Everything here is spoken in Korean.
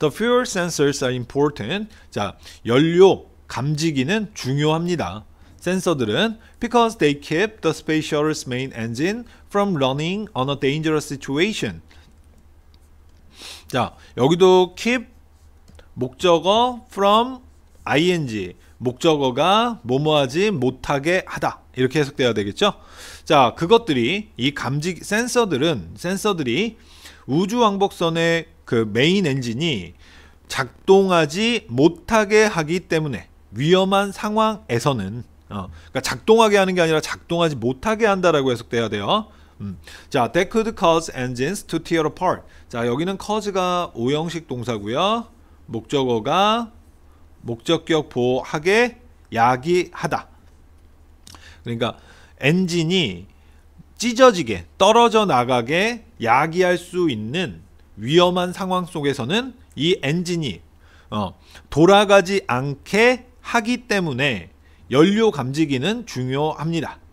The fuel sensors are important. 자, 연료 감지기는 중요합니다. 센서들은 because they keep the space shuttle's main engine from running on a dangerous situation. 자, 여기도 keep 목적어 from ing 목적어가 뭐뭐하지 못하게 하다 이렇게 해석돼야 되겠죠 자 그것들이 이 감지 센서들은 센서들이 우주 왕복선의 그 메인 엔진이 작동하지 못하게 하기 때문에 위험한 상황에서는 어, 그러니까 작동하게 하는 게 아니라 작동하지 못하게 한다라고 해석돼야 돼요. 음. 자, that could cause engines to tear apart. 자, 여기는 cause가 오형식 동사고요. 목적어가 목적격 보호하게 야기하다. 그러니까 엔진이 찢어지게 떨어져 나가게 야기할 수 있는 위험한 상황 속에서는 이 엔진이 어, 돌아가지 않게 하기 때문에 연료 감지기는 중요합니다.